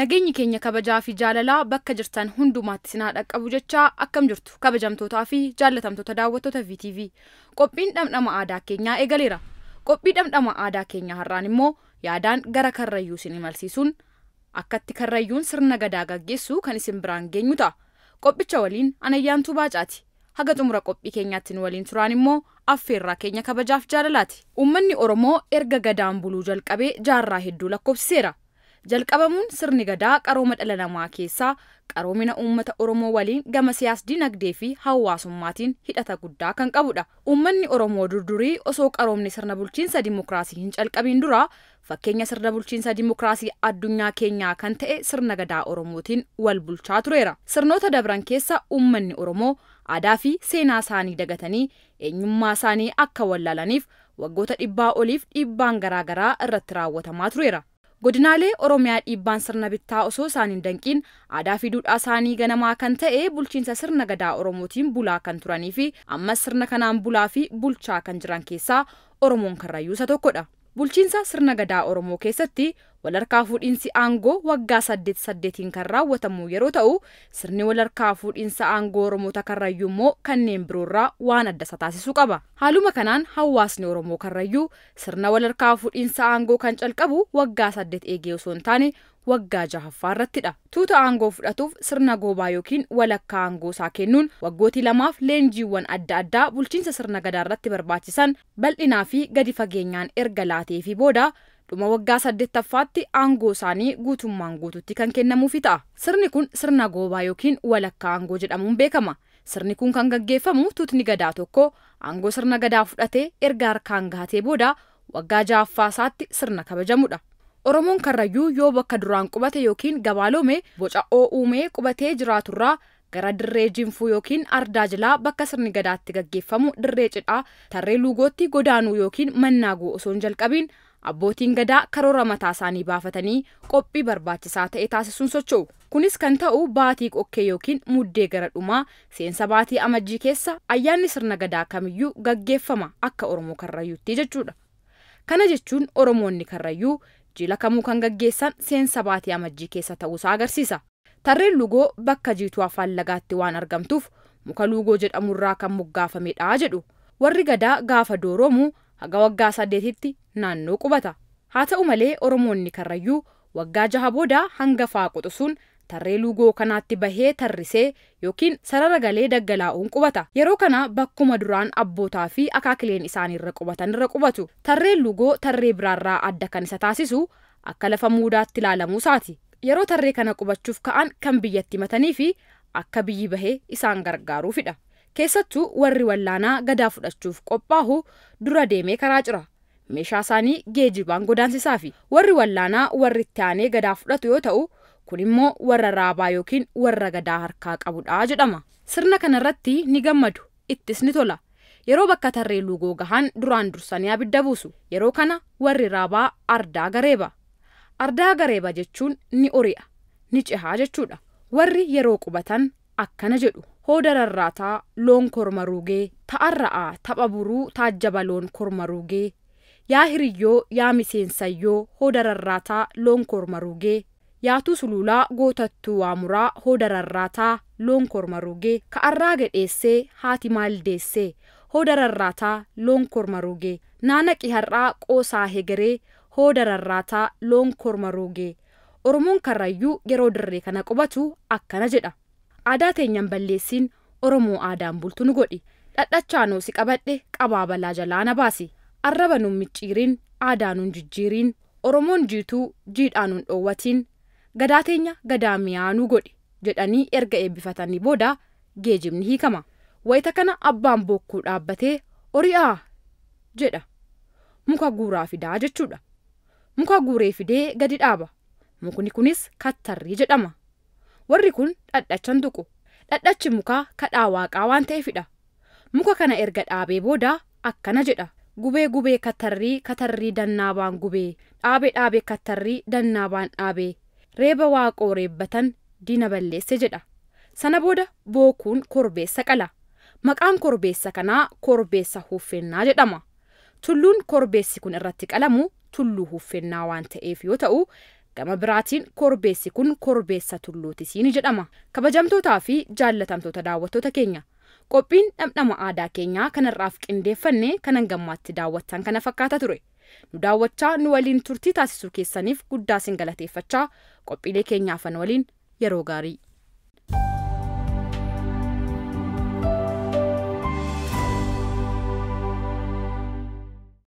nageenyi keenya kabajaa fi jaalalaa bakka jirtan hundumaatti sinaa dhaqqabu jecha akkam jirtu kabajamtootaa fi jaallatamtoota daawwattoota VTV qophiin dhamdhama aadaa keenyaa eegaleera qophii dhamdhama aadaa keenyaa har'aan immoo yaadaan gara karrayyuu isin imalsiisuun akkatti karrayyuun sirna gadaa gaggeessu kan isin biraan geenyu ta'a qophicha waliin anayyaantuu baacaati. haga xumura qophii keenyaatti waliin turaan immoo affeerraa keenya kabajaaf jaalalaati. Uummanni Oromoo erga gadaan buluu jalqabee jaarraa hedduu lakkoofsiseera. Jalqabamuun sirni gadaa qarooma dhala namaa keessaa qaroomina uummata Oromoo waliin gama siyaas dinagdee fi hawaasummaatiin hidhata guddaa kan qabudha. Uummanni Oromoo durdurii osoo qaroomni sirna bulchiinsa dimokiraasii hin calqabiin dura fakkeenya sirna bulchiinsa dimokiraasii addunyaa keenyaa kan ta'e sirna gadaa Oromootiin wal bulchaa tureera. Sirnoota dabran keessa uummanni Oromoo aadaa fi seenaa isaanii dagatanii eenyummaa isaanii akka wallaalaniif waggoota dhibbaa oliif dhiibbaan garaagaraa irratti raawwatamaa tureera. Godinaalee Oromiyaa dhiibbaan sirna bittaa osoo isaan hin danqiin aadaa fi duudhaa isaanii ganamaa kan ta'e bulchiinsa sirna gadaa Oromootiin bulaa kan turanii fi ammas sirna kanaan bulaa fi bulchaa kan jiran keessaa Oromoon karrayyuu isa tokkodha. Bulchiinsa sirna gadaa Oromoo keessatti Walharkaa fuudhiinsi aangoo waggaa saddeet saddeetiin kan raawwatamu yeroo ta'u sirni walharkaa fuudhiinsa aangoo Oromoota Karrayyuu immoo kanneen biroorraa waan adda isa taasisu qaba. Haaluma kanaan hawaasni Oromoo Karrayyuu sirna walharkaa fuudhiinsa aangoo kan calqabu waggaa saddeet eegee osoo hin taane waggaa jahaffaa irrattidha. Tuuta aangoo fudhatuuf sirna goobaa yookiin walakkaa aangoo isaa kennuun waggootii lamaaf leenjiiwwan adda addaa bulchiinsa sirna gadaa irratti barbaachisan bal'inaa fi gadi fageenyaan erga laatee fi booda dhuma waggaa saddeettaffaatti aangoo isaanii guutummaan guututti kan kennamuufi ta'a. Sirni kun sirna goobaa yookiin walakka aangoo jedhamuun beekama. Sirni kun kan gaggeeffamu tutni gadaa tokko aangoo sirna gadaa fudhatee erga harkaan gahatee booda waggaa ja'affaa isaatti sirna kabajamudha. Oromoon karrayyuu yoo bakka duraan qubate yookiin gabaaloome boca uumee qubatee jiraaturraa gara dirree jinfuu yookiin ardaa jilaa bakka sirni gadaatti gaggeeffamu dirree cidhaa tarree luugootti godaanuu yookiin mannaaguu osoo jalqabiin abbootiin gadaa karoora mataa isaanii baafatanii qophii barbaachisaa ta'e taasisuun socho'u. Kunis kan ta'u baatii qokkee yookiin muddee gara dhumaa seensa baatii amajjii keessa ayyaanni sirna gadaa kamiyyuu gaggeeffama akka Oromoo Karrayyuutti jechuudha. Kana jechuun Oromoonni Karrayyuu jila kamuu kan gaggeessan seensa baatii amajjii keessa ta'uusaa agarsiisa. Tarreen Lugoo bakka jiituu afaan lagaatti waan argamtuuf muka Lugoo jedhamurraa kan jedhu. Warri gadaa gaafa dooroomu haga waggaa saddeetitti naannoo qubata haa ta'u malee oromoonni karrayyuu waggaa jaha booda hanga faa quxisuun tarree luugoo kanaatti bahee tarrisee yookiin sarara galee daggalaa'uun qubata yeroo kana bakkuma duraan abbootaa fi akaakileen isaaniirra qubatanirra qubatu tarreen lugoo tarree biraarraa adda kan isa taasisu akka lafa muudaatti ilaalamuu isaati yeroo tarree kana qubachuuf ka'an kan biyyatti matanii fi akka biyyi bahee isaan gargaaruufidha. keessattuu warri wallaanaa gadaa fudhachuuf qophaa'u dura deemee karaa cira, Meeshaa isaanii geejibaan godaansiisaafi warri wallaanaa warri itti aanee gadaa fudhatu yoo ta'u kun immoo warra raabaa yookiin warra gadaa harkaa qabudha jedhama. Sirna kanarratti ni gammadu ittis ni tola. Yeroo bakka tarree luugoo duraan dursanii abidda buusu. Yeroo kana warri raabaa ardaa gareeba. Ardaa gareeba jechuun ni ori'a, ni cihaa jechuudha. Warri yeroo qubatan akkana jedhu. hooda loon korma ruugee tapha buruu taajjaba loon korma ruugee yaa hiriyyoo yaa miseensayyoo hooda loon korma ruugee yaatuu suluulaa gootattuu waamuraa hooda loon korma ruugee ka'arraa gedheessee haati maal deessee loon korma ruugee naanaqi har'aa qoosaa hegeree hooda loon korma ruugee oromoon karrayyuu yeroo dirree kana qobatu akkana jedha. aadaa teenyan balleessiin oromoo aadaan bultu nu godhi dhadhachaa noosi qabadhe qabaabalaa jalaana baasi arraba nun micciiriin aadaa jijjiiriin oromoon jiituu jiidhaa nun dhoowwatiin gadaa teenya gadaa nu godhi jedhanii erga eebbifatanii booda geejjibni hiikama wayita kana abbaan bokkuu dhaabbatee ori'aa jedha muka guuraa fidaa jechuudha muka guuree fidee gadi dhaaba mukni kunis kattarrii jedhama warri kun dhadhachan tuqu dhadhachi mukaa kadhaa waaqaa waan ta'eefidha muka kana erga dhaabee booda akkana jedha gubee gubee katarrii katarrii dannaabaan gubee dhaabee dhaabee katarrii dannaabaan dhaabee reeba waaqoo reebbatan diina balleesse jedha sana booda bookuun korbeessa qala maqaan korbeessa kanaa korbeessa huffennaa jedhama tulluun korbeessi kun irratti qalamu tulluu huffennaa waan ta'eef yoo ta'u Gama biraatiin korbeessi kun korbeessa tulluutis ni jedhama. Kabajamtootaa fi jaallatamtoota daawwattoota keenya. Qophiin dhamdhama aadaa keenyaa kanarraaf qindeeffannee kan hangammaatti daawwattan kana fakkaata ture. Nu daawwachaa nu waliin turtii taasisuu keessaniif guddaa sin galateeffachaa qophiilee keenyaafan waliin yeroo gaarii.